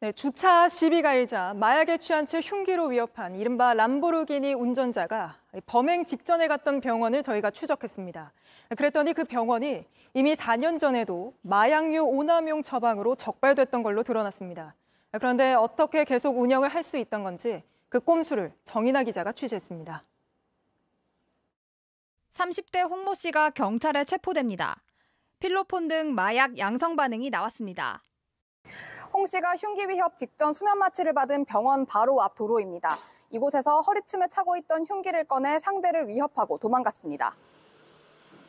네, 주차 시비가이자 마약에 취한 채 흉기로 위협한 이른바 람보르기니 운전자가 범행 직전에 갔던 병원을 저희가 추적했습니다. 그랬더니 그 병원이 이미 4년 전에도 마약류 오남용 처방으로 적발됐던 걸로 드러났습니다. 그런데 어떻게 계속 운영을 할 수 있던 건지 그 꼼수를 정인아 기자가 취재했습니다. 30대 홍모 씨가 경찰에 체포됩니다. 필로폰 등 마약 양성 반응이 나왔습니다. 이재용 씨가 흉기 위협 직전 수면 마취를 받은 병원 바로 앞 도로입니다. 이곳에서 허리춤에 차고 있던 흉기를 꺼내 상대를 위협하고 도망갔습니다.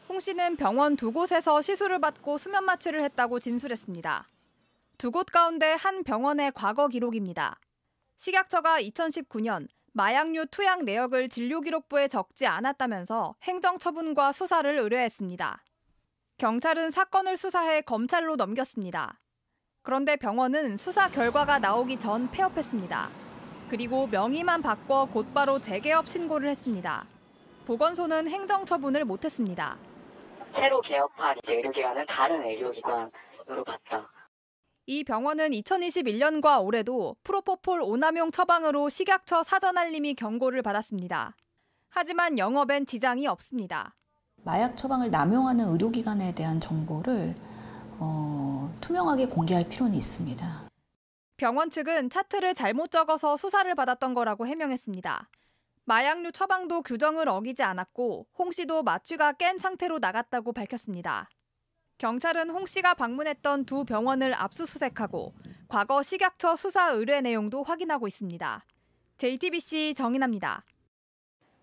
홍 씨는 병원 두 곳에서 시술을 받고 수면 마취를 했다고 진술했습니다. 두 곳 가운데 한 병원의 과거 기록입니다. 식약처가 2019년 마약류 투약 내역을 진료기록부에 적지 않았다면서 행정처분과 수사를 의뢰했습니다. 경찰은 사건을 수사해 검찰로 넘겼습니다. 그런데 병원은 수사 결과가 나오기 전 폐업했습니다. 그리고 명의만 바꿔 곧바로 재개업 신고를 했습니다. 보건소는 행정처분을 못했습니다. 새로 개업한 의료기관은 다른 의료기관으로 봤다. 이 병원은 2021년과 올해도 프로포폴 오남용 처방으로 식약처 사전 알림이 경고를 받았습니다. 하지만 영업엔 지장이 없습니다. 마약 처방을 남용하는 의료기관에 대한 정보를 어, 투명하게 공개할 필요는 있습니다. 병원 측은 차트를 잘못 적어서 수사를 받았던 거라고 해명했습니다. 마약류 처방도 규정을 어기지 않았고 홍 씨도 마취가 깬 상태로 나갔다고 밝혔습니다. 경찰은 홍 씨가 방문했던 두 병원을 압수수색하고 과거 식약처 수사 의뢰 내용도 확인하고 있습니다. JTBC 정인합니다.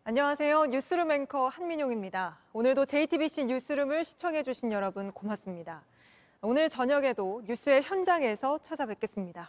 안녕하세요. 뉴스룸 앵커 한민용입니다. 오늘도 JTBC 뉴스룸을 시청해주신 여러분 고맙습니다. 오늘 저녁에도 뉴스의 현장에서 찾아뵙겠습니다.